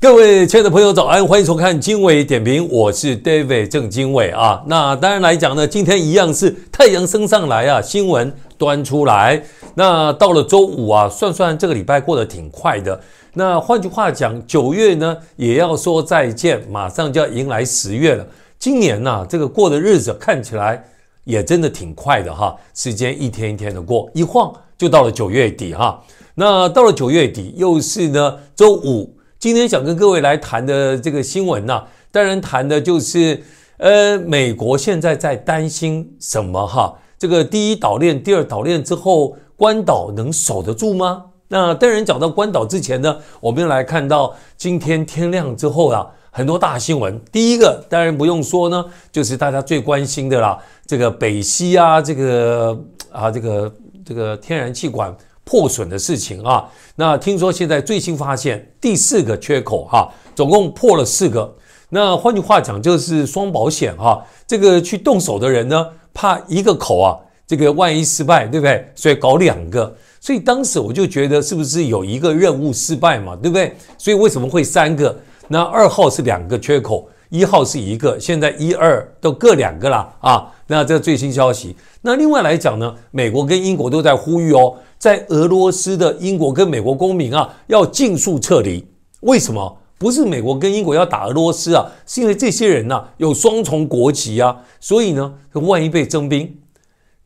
各位亲爱的朋友，早安！欢迎收看经纬点评，我是 David 郑经纬啊。那当然来讲呢，今天一样是太阳升上来啊，新闻端出来。那到了周五啊，算算这个礼拜过得挺快的。那换句话讲，九月呢也要说再见，马上就要迎来十月了。今年呢，这个过的日子看起来也真的挺快的哈，时间一天一天的过，一晃就到了九月底哈。那到了九月底，又是呢周五。今天想跟各位来谈的这个新闻呢，当然谈的就是，呃，美国现在在担心什么哈？这个第一岛链、第二岛链之后，关岛能守得住吗？那当然讲到关岛之前呢，我们来看到今天天亮之后啊，很多大新闻。第一个当然不用说呢，就是大家最关心的啦，这个北溪啊，这个啊，这个这个天然气管。破损的事情啊，那听说现在最新发现第四个缺口哈，总共破了四个。那换句话讲，就是双保险哈。这个去动手的人呢，怕一个口啊，这个万一失败，对不对？所以搞两个。所以当时我就觉得，是不是有一个任务失败嘛，对不对？所以为什么会三个？那二号是两个缺口。一号是一个，现在一二都各两个了啊。那这最新消息。那另外来讲呢，美国跟英国都在呼吁哦，在俄罗斯的英国跟美国公民啊，要尽速撤离。为什么？不是美国跟英国要打俄罗斯啊？是因为这些人呢有双重国籍啊，所以呢，万一被征兵，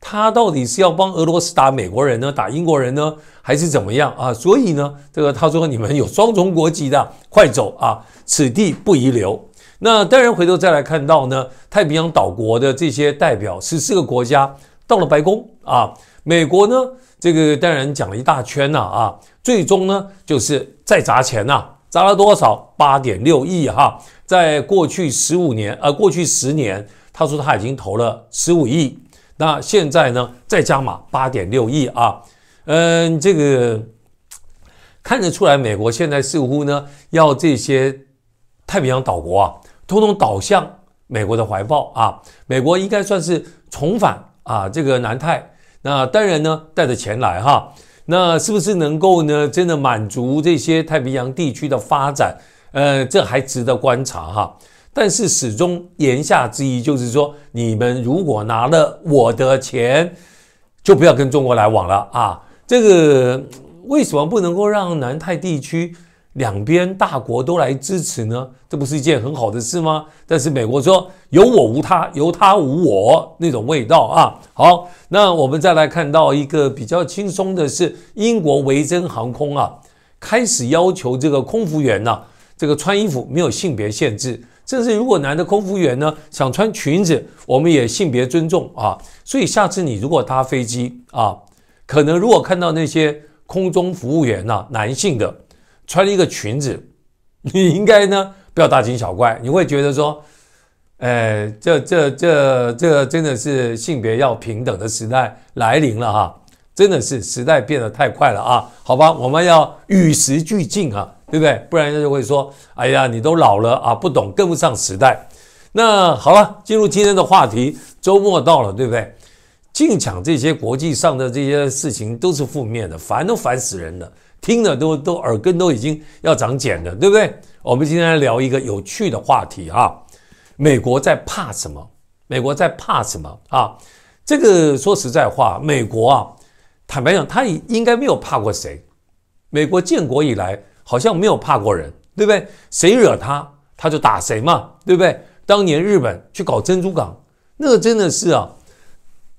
他到底是要帮俄罗斯打美国人呢，打英国人呢，还是怎么样啊？所以呢，这个他说你们有双重国籍的，快走啊，此地不宜留。那当然，回头再来看到呢，太平洋岛国的这些代表，十四个国家到了白宫啊，美国呢，这个当然讲了一大圈了啊，最终呢就是再砸钱呐，砸了多少？八点六亿哈，在过去十五年，呃，过去十年，他说他已经投了十五亿，那现在呢再加码八点六亿啊，嗯，这个看得出来，美国现在似乎呢要这些太平洋岛国啊。通通倒向美国的怀抱啊！美国应该算是重返啊这个南太，那当然呢带着钱来哈，那是不是能够呢真的满足这些太平洋地区的发展？呃，这还值得观察哈。但是始终言下之意就是说，你们如果拿了我的钱，就不要跟中国来往了啊！这个为什么不能够让南太地区？两边大国都来支持呢，这不是一件很好的事吗？但是美国说“有我无他，有他无我”那种味道啊。好，那我们再来看到一个比较轻松的是，英国维珍航空啊，开始要求这个空服员呢，这个穿衣服没有性别限制，甚至如果男的空服员呢想穿裙子，我们也性别尊重啊。所以下次你如果搭飞机啊，可能如果看到那些空中服务员呐，男性的。穿了一个裙子，你应该呢不要大惊小怪，你会觉得说，哎，这这这这真的是性别要平等的时代来临了哈，真的是时代变得太快了啊，好吧，我们要与时俱进啊，对不对？不然人家就会说，哎呀，你都老了啊，不懂跟不上时代。那好了，进入今天的话题，周末到了，对不对？净抢这些国际上的这些事情都是负面的，烦都烦死人的。听了都都耳根都已经要长茧了，对不对？我们今天来聊一个有趣的话题啊！美国在怕什么？美国在怕什么啊？这个说实在话，美国啊，坦白讲，他应该没有怕过谁。美国建国以来好像没有怕过人，对不对？谁惹他，他就打谁嘛，对不对？当年日本去搞珍珠港，那个真的是啊，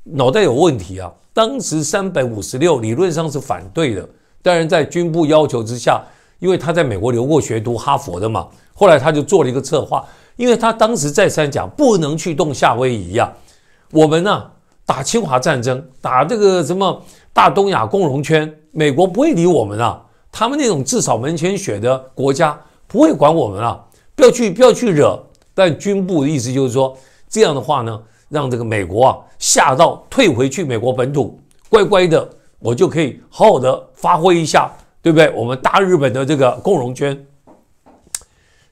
脑袋有问题啊！当时三百五十六理论上是反对的。当然，在军部要求之下，因为他在美国留过学，读哈佛的嘛，后来他就做了一个策划。因为他当时再三讲，不能去动夏威夷啊，我们呢打侵华战争，打这个什么大东亚共荣圈，美国不会理我们啊，他们那种自扫门前雪的国家不会管我们啊，不要去不要去惹。但军部的意思就是说这样的话呢，让这个美国啊吓到退回去美国本土，乖乖的。我就可以好好的发挥一下，对不对？我们大日本的这个共荣圈，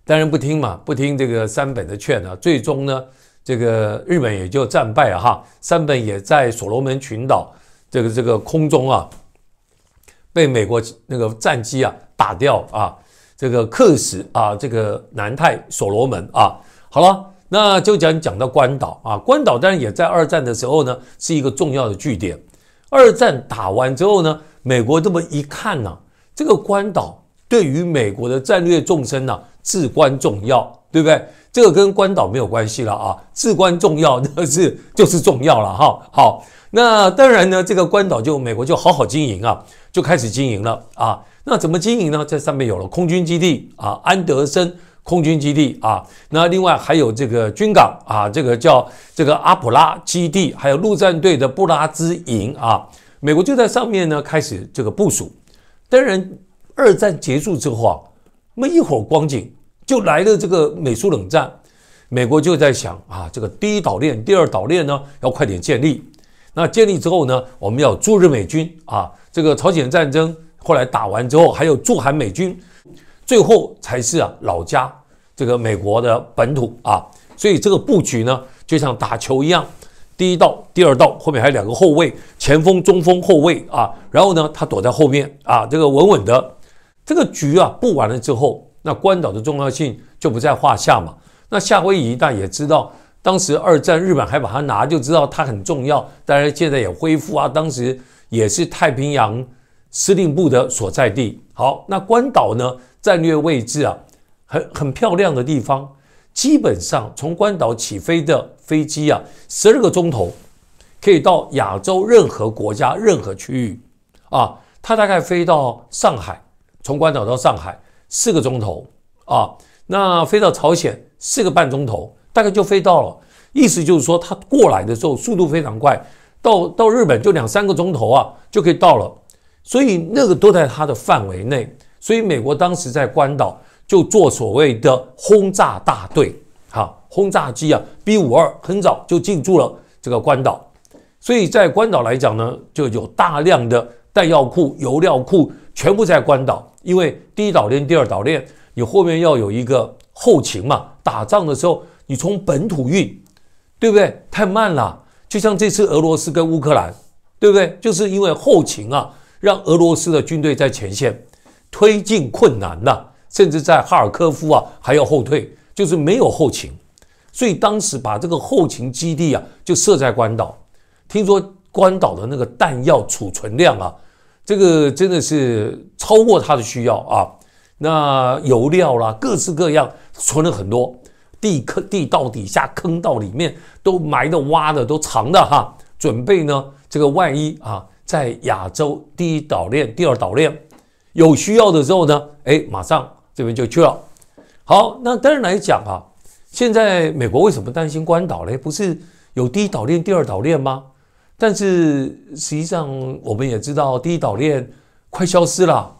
当然不听嘛，不听这个山本的劝啊。最终呢，这个日本也就战败哈。山本也在所罗门群岛这个这个空中啊，被美国那个战机啊打掉啊，这个克死啊，这个南太所罗门啊。好了，那就讲讲到关岛啊，关岛当然也在二战的时候呢，是一个重要的据点。二战打完之后呢，美国这么一看呢，这个关岛对于美国的战略纵深呢至关重要，对不对？这个跟关岛没有关系了啊，至关重要 那是就是重要了哈。好，那当然呢，这个关岛就美国就好好经营啊，就开始经营了啊。那怎么经营呢？这上面有了空军基地啊，安德森。空军基地啊，那另外还有这个军港啊，这个叫这个阿普拉基地，还有陆战队的布拉兹营啊，美国就在上面呢开始这个部署。当然，二战结束之后啊，没一会儿光景就来了这个美苏冷战，美国就在想啊，这个第一岛链、第二岛链呢要快点建立。那建立之后呢，我们要驻日美军啊，这个朝鲜战争后来打完之后，还有驻韩美军。最后才是啊老家这个美国的本土啊，所以这个布局呢就像打球一样，第一道、第二道，后面还有两个后卫、前锋、中锋、后卫啊，然后呢他躲在后面啊，这个稳稳的这个局啊布完了之后，那关岛的重要性就不在话下嘛。那夏威夷大家也知道，当时二战日本还把它拿，就知道它很重要。当然现在也恢复啊，当时也是太平洋司令部的所在地。好，那关岛呢？战略位置啊，很很漂亮的地方。基本上从关岛起飞的飞机啊，十二个钟头可以到亚洲任何国家、任何区域啊。它大概飞到上海，从关岛到上海四个钟头啊。那飞到朝鲜四个半钟头，大概就飞到了。意思就是说，它过来的时候速度非常快，到到日本就两三个钟头啊，就可以到了。所以那个都在它的范围内。所以美国当时在关岛就做所谓的轰炸大队，哈，轰炸机啊 B 五二很早就进驻了这个关岛，所以在关岛来讲呢，就有大量的弹药库、油料库全部在关岛，因为第一岛链、第二岛链，你后面要有一个后勤嘛，打仗的时候你从本土运，对不对？太慢了，就像这次俄罗斯跟乌克兰，对不对？就是因为后勤啊，让俄罗斯的军队在前线。推进困难呐，甚至在哈尔科夫啊还要后退，就是没有后勤，所以当时把这个后勤基地啊就设在关岛。听说关岛的那个弹药储存量啊，这个真的是超过他的需要啊。那油料啦，各式各样存了很多，地坑、地道底下、坑道里面都埋的、挖的都藏的哈，准备呢这个万一啊，在亚洲第一岛链、第二岛链。有需要的时候呢，哎，马上这边就去了。好，那当然来讲啊，现在美国为什么担心关岛嘞？不是有第一岛链、第二岛链吗？但是实际上我们也知道，第一岛链快消失了。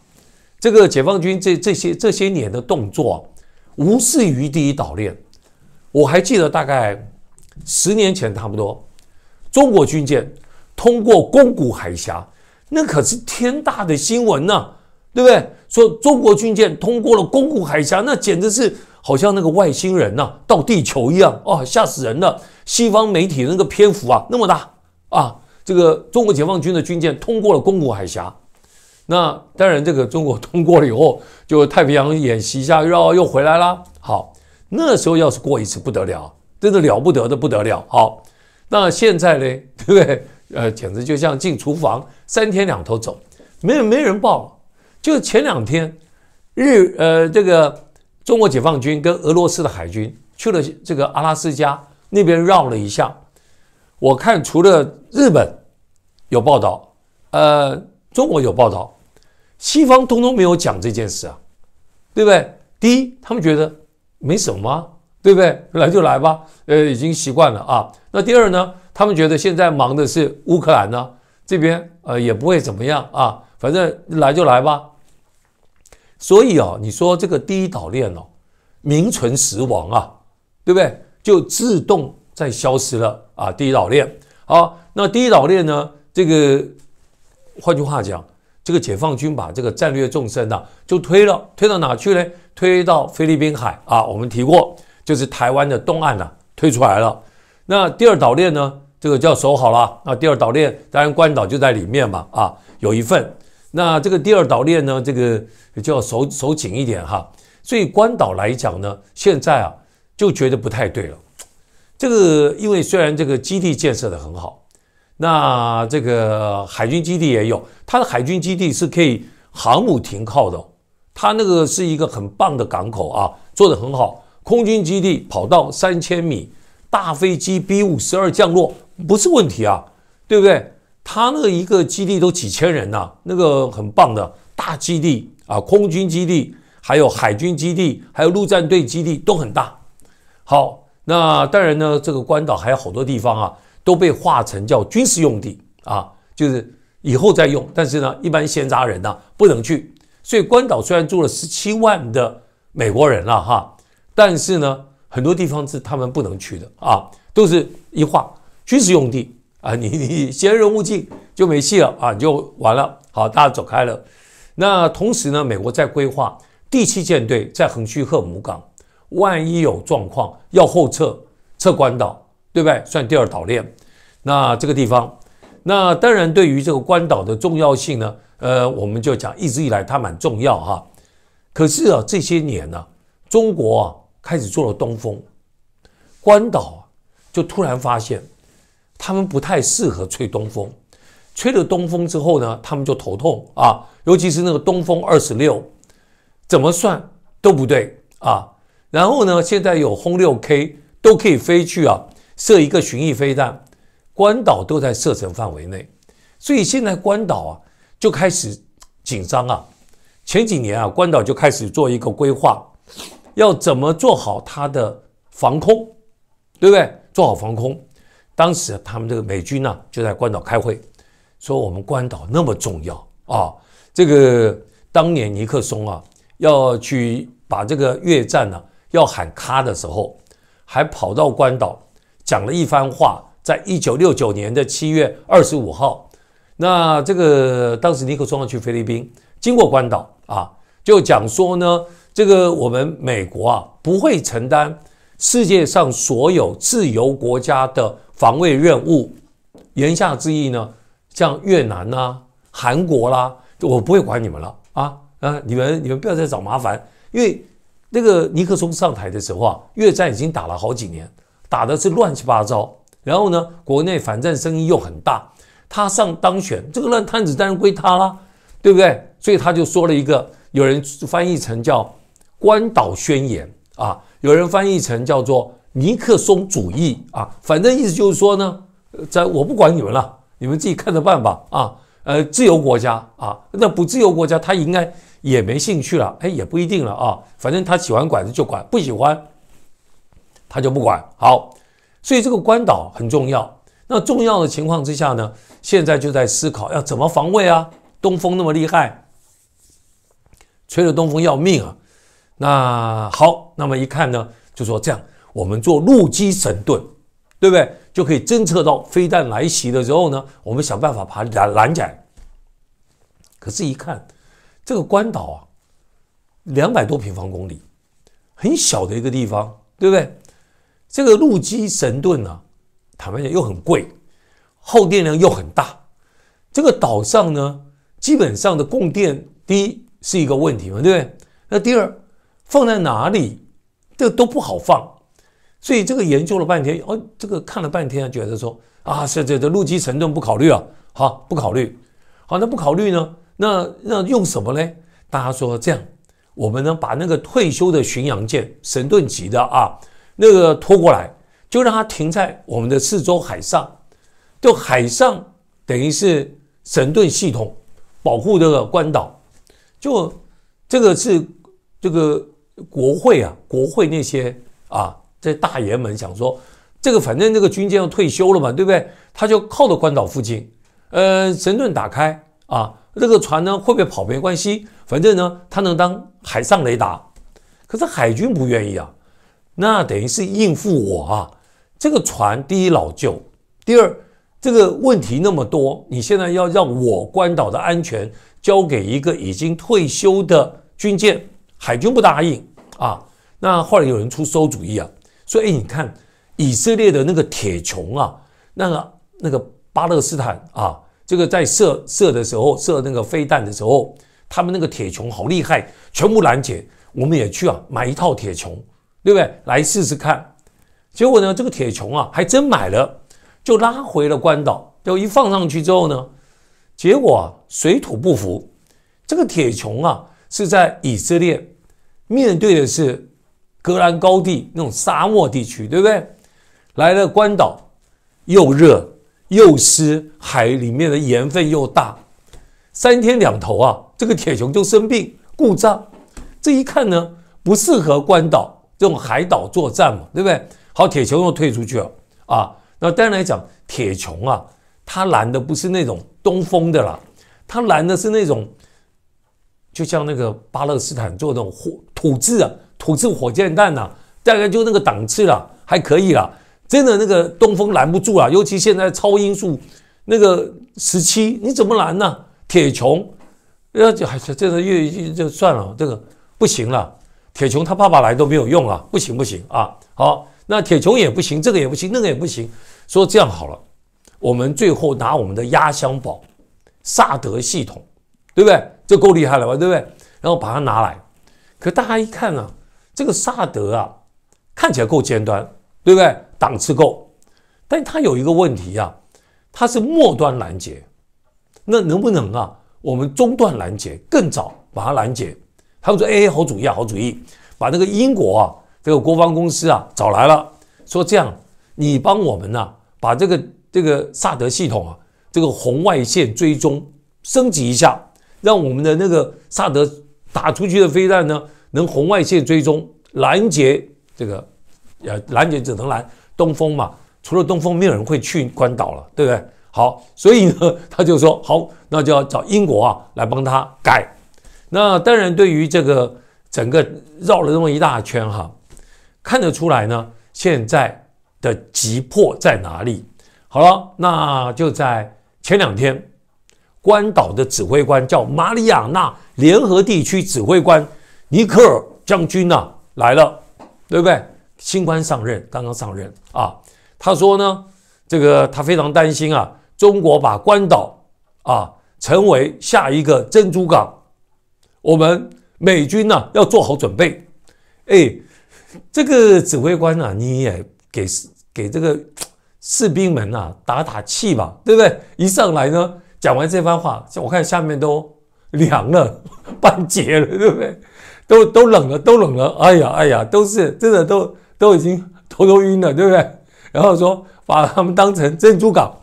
这个解放军这这些这些年的动作，无视于第一岛链。我还记得大概十年前差不多，中国军舰通过宫古海峡，那可是天大的新闻呢。对不对？说中国军舰通过了宫古海峡，那简直是好像那个外星人呐，到地球一样啊，吓死人了！西方媒体那个篇幅啊，那么大啊，这个中国解放军的军舰通过了宫古海峡，那当然这个中国通过了以后，就太平洋演习一下，绕又回来了。好，那时候要是过一次不得了，真的了不得的不得了。好，那现在呢，对不对？呃，简直就像进厨房，三天两头走，没有没人报。就是前两天，日呃这个中国解放军跟俄罗斯的海军去了这个阿拉斯加那边绕了一下，我看除了日本有报道，呃中国有报道，西方通通没有讲这件事啊，对不对？第一，他们觉得没什么，对不对？来就来吧，呃已经习惯了啊。那第二呢，他们觉得现在忙的是乌克兰呢这边，呃也不会怎么样啊，反正来就来吧。所以啊，你说这个第一岛链哦，名存实亡啊，对不对？就自动在消失了啊。第一岛链好，那第一岛链呢？这个换句话讲，这个解放军把这个战略纵深呐，就推了，推到哪去呢？推到菲律宾海啊。我们提过，就是台湾的东岸呐，推出来了。那第二岛链呢？这个叫守好了。那第二岛链当然关岛就在里面嘛啊，有一份。那这个第二岛链呢，这个就要守守紧一点哈。所以关岛来讲呢，现在啊就觉得不太对了。这个因为虽然这个基地建设的很好，那这个海军基地也有，它的海军基地是可以航母停靠的，它那个是一个很棒的港口啊，做的很好。空军基地跑道三千米，大飞机 B 五十二降落不是问题啊，对不对？他那一个基地都几千人呐，那个很棒的大基地啊，空军基地，还有海军基地，还有陆战队基地都很大。好，那当然呢，这个关岛还有好多地方啊，都被划成叫军事用地啊，就是以后再用。但是呢，一般闲杂人呐不能去。所以关岛虽然住了十七万的美国人了哈，但是呢，很多地方是他们不能去的啊，都是一划军事用地。啊，你你先人勿进，就没戏了啊，你就完了。好，大家走开了。那同时呢，美国在规划第七舰队在横须贺母港，万一有状况要后撤，撤关岛，对不对？算第二岛链。那这个地方，那当然对于这个关岛的重要性呢，呃，我们就讲一直以来它蛮重要哈。可是啊，这些年呢，中国啊开始做了东风，关岛啊就突然发现。他们不太适合吹东风，吹了东风之后呢，他们就头痛啊，尤其是那个东风二十六，怎么算都不对啊。然后呢，现在有轰六 K 都可以飞去啊，射一个巡弋飞弹，关岛都在射程范围内，所以现在关岛啊就开始紧张啊。前几年啊，关岛就开始做一个规划，要怎么做好它的防空，对不对？做好防空。当时他们这个美军呢就在关岛开会，说我们关岛那么重要啊。这个当年尼克松啊要去把这个越战呢要喊卡的时候，还跑到关岛讲了一番话。在一九六九年的七月二十五号，那这个当时尼克松要去菲律宾，经过关岛啊，就讲说呢，这个我们美国啊不会承担。世界上所有自由国家的防卫任务，言下之意呢，像越南啦、韩国啦，我不会管你们了啊啊！你们你们不要再找麻烦，因为那个尼克松上台的时候啊，越战已经打了好几年，打的是乱七八糟，然后呢，国内反战声音又很大，他上当选，这个烂摊子当然归他啦，对不对？所以他就说了一个，有人翻译成叫《关岛宣言》啊。有人翻译成叫做尼克松主义啊，反正意思就是说呢，在我不管你们了，你们自己看着办吧啊，呃，自由国家啊，那不自由国家他应该也没兴趣了，哎，也不一定了啊，反正他喜欢管的就管，不喜欢他就不管。好，所以这个关岛很重要。那重要的情况之下呢，现在就在思考要怎么防卫啊，东风那么厉害，吹着东风要命啊。那好，那么一看呢，就说这样，我们做陆基神盾，对不对？就可以侦测到飞弹来袭的时候呢，我们想办法它拦拦截。可是，一看这个关岛啊，两百多平方公里，很小的一个地方，对不对？这个陆基神盾呢，坦白讲又很贵，耗电量又很大。这个岛上呢，基本上的供电第一是一个问题嘛，对不对？那第二。放在哪里，这都不好放，所以这个研究了半天，哦，这个看了半天觉得说啊，是这这陆基神盾不考虑啊，好不考虑，好那不考虑呢，那那用什么呢？大家说这样，我们呢把那个退休的巡洋舰神盾级的啊，那个拖过来，就让它停在我们的四周海上，就海上等于是神盾系统保护这个关岛，就这个是这个。国会啊，国会那些啊，这大爷们想说，这个反正这个军舰要退休了嘛，对不对？他就靠到关岛附近，呃，神盾打开啊，这个船呢会不会跑没关系，反正呢他能当海上雷达。可是海军不愿意啊，那等于是应付我啊。这个船第一老旧，第二这个问题那么多，你现在要让我关岛的安全交给一个已经退休的军舰。海军不答应啊！那后来有人出馊主意啊，说：“哎，你看以色列的那个铁穹啊，那个那个巴勒斯坦啊，这个在射射的时候射那个飞弹的时候，他们那个铁穹好厉害，全部拦截。我们也去啊，买一套铁穹，对不对？来试试看。结果呢，这个铁穹啊，还真买了，就拉回了关岛。就一放上去之后呢，结果啊，水土不服。这个铁穹啊，是在以色列。面对的是格兰高地那种沙漠地区，对不对？来了关岛，又热又湿，海里面的盐分又大，三天两头啊，这个铁穹就生病故障。这一看呢，不适合关岛这种海岛作战嘛，对不对？好，铁穹又退出去了啊。那当然来讲，铁穹啊，它拦的不是那种东风的啦，它拦的是那种。就像那个巴勒斯坦做那种火土制土制火箭弹呐，大概就那个档次啦，还可以啦。真的那个东风拦不住啊，尤其现在超音速那个时期，你怎么拦呢？铁穹，那就还是真的越越就算了，这个不行了。铁穹他爸爸来都没有用啊，不行不行啊。好，那铁穹也不行，这个也不行，那个也不行。说这样好了，我们最后拿我们的压箱宝——萨德系统，对不对？就够厉害了吧，对不对？然后把它拿来，可大家一看啊，这个萨德啊，看起来够尖端，对不对？档次够，但它有一个问题啊，它是末端拦截，那能不能啊，我们中段拦截更早把它拦截？他们说哎，好主意啊，好主意，把那个英国啊，这个国防公司啊找来了，说这样，你帮我们呢，把这个这个萨德系统啊，这个红外线追踪升级一下。”让我们的那个萨德打出去的飞弹呢，能红外线追踪拦截这个，呃，拦截只能拦东风嘛，除了东风，没有人会去关岛了，对不对？好，所以呢，他就说好，那就要找英国啊来帮他改。那当然，对于这个整个绕了这么一大圈哈，看得出来呢，现在的急迫在哪里？好了，那就在前两天。关岛的指挥官叫马里亚纳联合地区指挥官尼克尔将军呢来了，对不对？新官上任，刚刚上任啊。他说呢，这个他非常担心啊，中国把关岛啊成为下一个珍珠港，我们美军呢要做好准备。哎，这个指挥官呢，你也给给这个士兵们啊打打气吧，对不对？一上来呢。讲完这番话，我看下面都 凉了 半截了，对不对？都都冷了，都冷了。哎呀，哎呀，都是真的，都都已经头都晕了，对不对？然后说把他们当成珍珠港，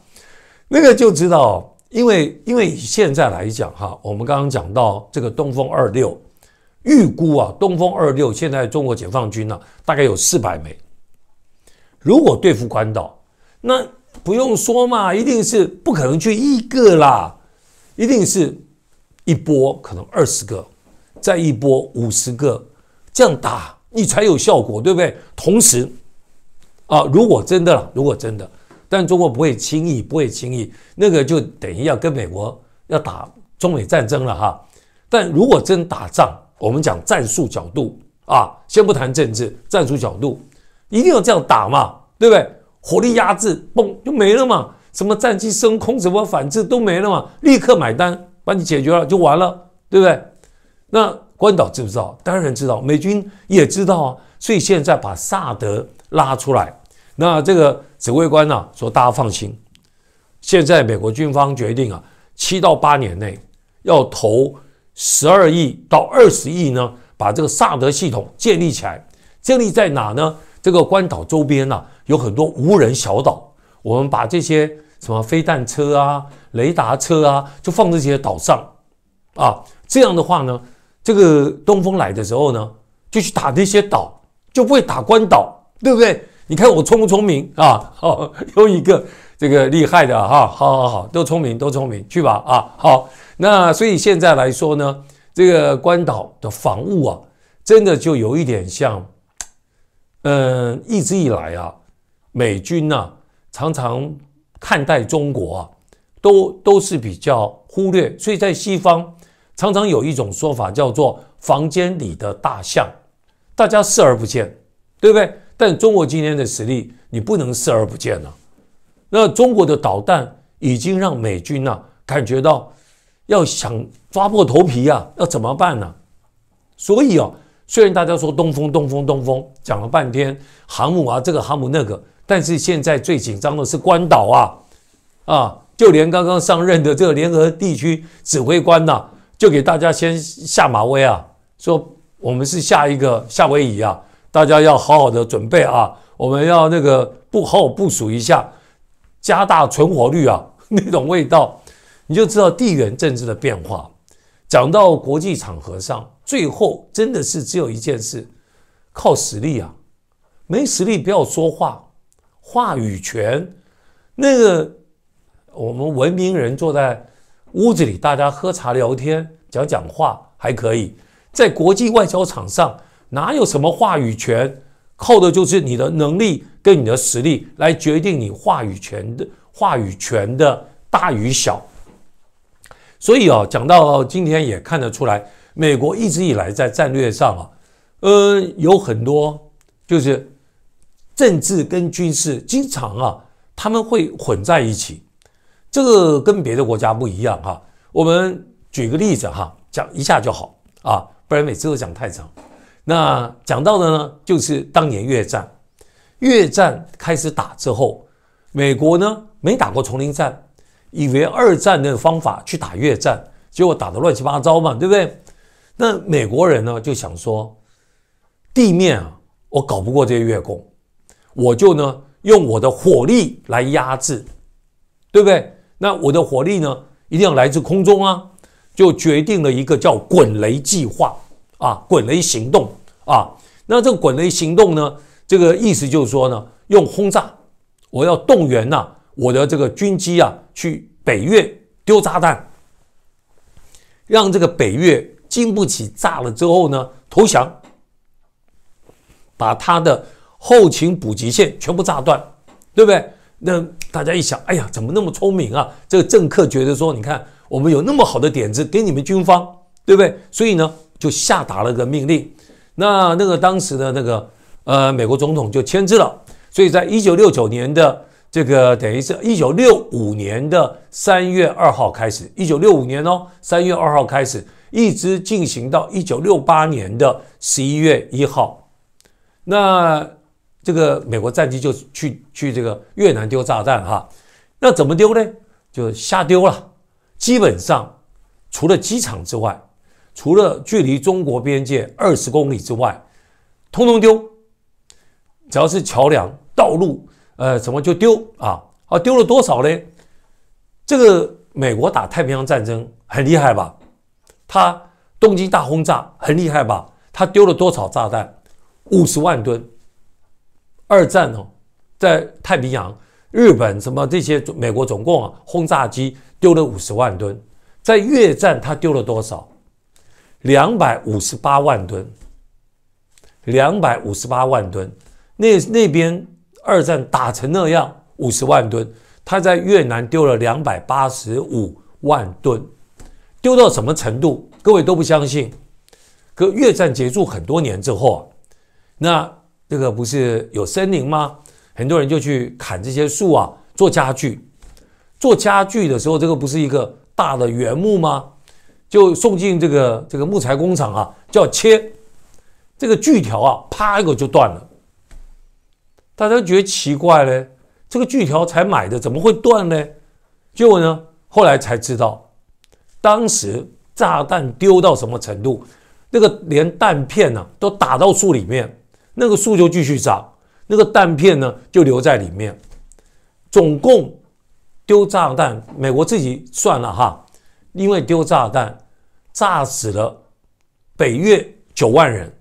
那个就知道，因为因为现在来讲哈，我们刚刚讲到这个东风二六，预估啊，东风二六现在中国解放军呢大概有四百枚，如果对付关岛，那。不用说嘛，一定是不可能去一个啦，一定是一波可能二十个，再一波五十个，这样打你才有效果，对不对？同时啊，如果真的如果真的，但中国不会轻易，不会轻易，那个就等于要跟美国要打中美战争了哈。但如果真打仗，我们讲战术角度啊，先不谈政治，战术角度一定要这样打嘛，对不对？火力压制，嘣就没了嘛？什么战机升空，什么反制都没了嘛？立刻买单，把你解决了就完了，对不对？那关岛知不知道？当然知道，美军也知道啊。所以现在把萨德拉出来，那这个指挥官呢说：“大家放心，现在美国军方决定啊，七到八年内要投十二亿到二十亿呢，把这个萨德系统建立起来。建立在哪呢？这个关岛周边呢？”有很多无人小岛，我们把这些什么飞弹车啊、雷达车啊，就放这些岛上，啊，这样的话呢，这个东风来的时候呢，就去打这些岛，就不会打关岛，对不对？你看我聪不聪明啊？哦，又一个这个厉害的哈，好好好，都聪明，都聪明，去吧啊，好。那所以现在来说呢，这个关岛的防务啊，真的就有一点像，嗯，一直以来啊。美军呢，常常看待中国，啊，都都是比较忽略，所以在西方常常有一种说法叫做“房间里的大象”，大家视而不见，对不对？但中国今天的实力，你不能视而不见啊！那中国的导弹已经让美军呢感觉到，要想抓破头皮啊，要怎么办呢？所以啊，虽然大家说东风，东风，东风，讲了半天航母啊，这个航母那个。但是现在最紧张的是关岛啊，啊，就连刚刚上任的这个联合地区指挥官呐，就给大家先下马威啊，说我们是下一个夏威夷啊，大家要好好的准备啊，我们要那个不好好部署一下，加大存活率啊，那种味道，你就知道地缘政治的变化。讲到国际场合上，最后真的是只有一件事，靠实力啊，没实力不要说话。话语权，那个我们文明人坐在屋子里，大家喝茶聊天、讲讲话还可以。在国际外交场上，哪有什么话语权？靠的就是你的能力跟你的实力来决定你话语权的话语权的大与小。所以啊，讲到今天也看得出来，美国一直以来在战略上啊，呃，有很多就是。政治跟军事经常啊，他们会混在一起，这个跟别的国家不一样哈。我们举个例子哈，讲一下就好啊，不然每次都讲太长。那讲到的呢，就是当年越战，越战开始打之后，美国呢没打过丛林战，以为二战的方法去打越战，结果打得乱七八糟嘛，对不对？那美国人呢就想说，地面啊，我搞不过这些越共。我就呢用我的火力来压制，对不对？那我的火力呢一定要来自空中啊，就决定了一个叫“滚雷计划”啊，“滚雷行动”啊。那这个“滚雷行动”呢，这个意思就是说呢，用轰炸，我要动员呐，我的这个军机啊去北越丢炸弹，让这个北越经不起炸了之后呢投降，把他的。后勤补给线全部炸断，对不对？那大家一想，哎呀，怎么那么聪明啊？这个政客觉得说，你看我们有那么好的点子给你们军方，对不对？所以呢，就下达了个命令。那那个当时的那个呃美国总统就签字了。所以在一九六九年的这个等于是一九六五年的三月二号开始，一九六五年哦，三月二号开始，一直进行到一九六八年的十一月一号，那。这个美国战机就去去这个越南丢炸弹哈，那怎么丢呢？就瞎丢了，基本上除了机场之外，除了距离中国边界二十公里之外，通通丢，只要是桥梁、道路，呃，怎么就丢啊？啊，丢了多少呢？这个美国打太平洋战争很厉害吧？他东京大轰炸很厉害吧？他丢了多少炸弹？五十万吨。二战哦，在太平洋、日本什么这些，美国总共啊轰炸机丢了五十万吨，在越战他丢了多少？两百五十八万吨。两百五十八万吨，那那边二战打成那样，五十万吨，他在越南丢了两百八十五万吨，丢到什么程度？各位都不相信。可越战结束很多年之后啊，那。这个不是有森林吗？很多人就去砍这些树啊，做家具。做家具的时候，这个不是一个大的原木吗？就送进这个这个木材工厂啊，叫切。这个锯条啊，啪一个就断了。大家觉得奇怪嘞，这个锯条才买的，怎么会断呢？结果呢，后来才知道，当时炸弹丢到什么程度，那个连弹片呢都打到树里面。那个树就继续长，那个弹片呢就留在里面。总共丢炸弹，美国自己算了哈，因为丢炸弹炸死了北越九万人，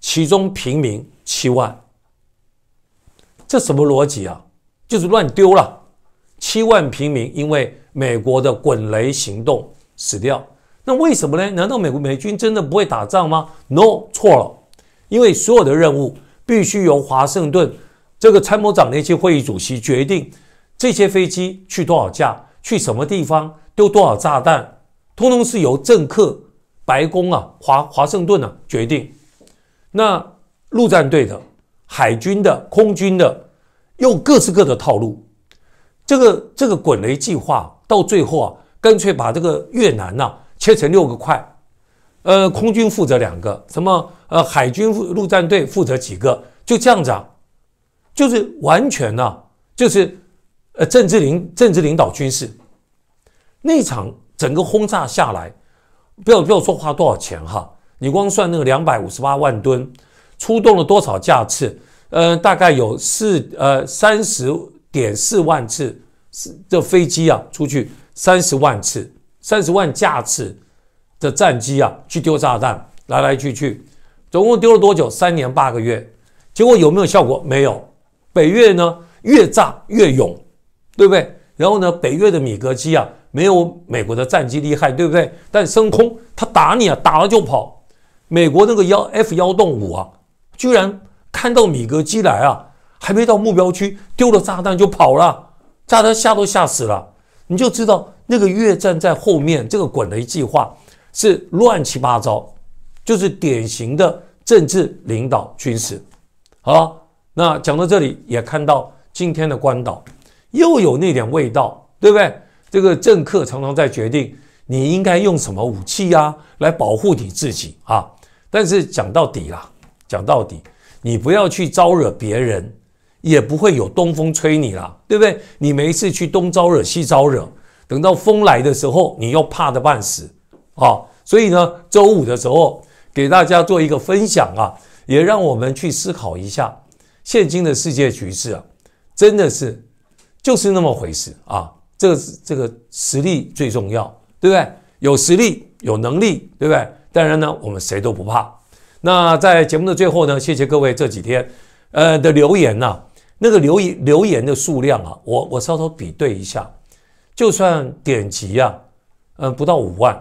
其中平民七万。这什么逻辑啊？就是乱丢了，七万平民因为美国的滚雷行动死掉。那为什么呢？难道美国美军真的不会打仗吗？No，错了。因为所有的任务必须由华盛顿这个参谋长联席会议主席决定，这些飞机去多少架，去什么地方，丢多少炸弹，通通是由政客、白宫啊、华华盛顿啊决定。那陆战队的、海军的、空军的，用各式各的套路。这个这个滚雷计划到最后啊，干脆把这个越南呐切成六个块。呃，空军负责两个，什么？呃，海军陆战队负责几个？就这样子，啊，就是完全啊，就是，呃，政治领政治领导军事。那场整个轰炸下来，不要不要说花多少钱哈，你光算那个两百五十八万吨，出动了多少架次？呃，大概有四呃三十点四万次，这飞机啊出去三十万次，三十万架次。这战机啊，去丢炸弹，来来去去，总共丢了多久？三年八个月。结果有没有效果？没有。北越呢，越炸越勇，对不对？然后呢，北越的米格机啊，没有美国的战机厉害，对不对？但升空，他打你啊，打了就跑。美国那个幺 F 幺洞五啊，居然看到米格机来啊，还没到目标区，丢了炸弹就跑了，炸弹吓都吓死了。你就知道那个越战在后面，这个滚雷计划。是乱七八糟，就是典型的政治领导军事，好，那讲到这里也看到今天的关岛又有那点味道，对不对？这个政客常常在决定你应该用什么武器呀来保护你自己啊。但是讲到底啦，讲到底，你不要去招惹别人，也不会有东风吹你啦，对不对？你每一次去东招惹西招惹，等到风来的时候，你又怕的半死。好，所以呢，周五的时候给大家做一个分享啊，也让我们去思考一下，现今的世界局势啊，真的是就是那么回事啊。这个这个实力最重要，对不对？有实力，有能力，对不对？当然呢，我们谁都不怕。那在节目的最后呢，谢谢各位这几天，呃的留言呐，那个留言留言的数量啊，我我稍稍比对一下，就算点击啊，嗯，不到五万。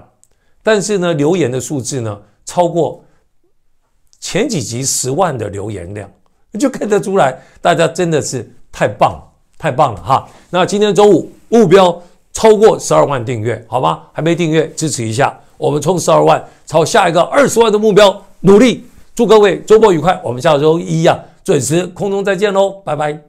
但是呢，留言的数字呢，超过前几集十万的留言量，就看得出来，大家真的是太棒了，太棒了哈。那今天中午目标超过十二万订阅，好吗？还没订阅，支持一下，我们冲十二万，朝下一个二十万的目标，努力！祝各位周末愉快，我们下周一呀，准时空中再见喽，拜拜。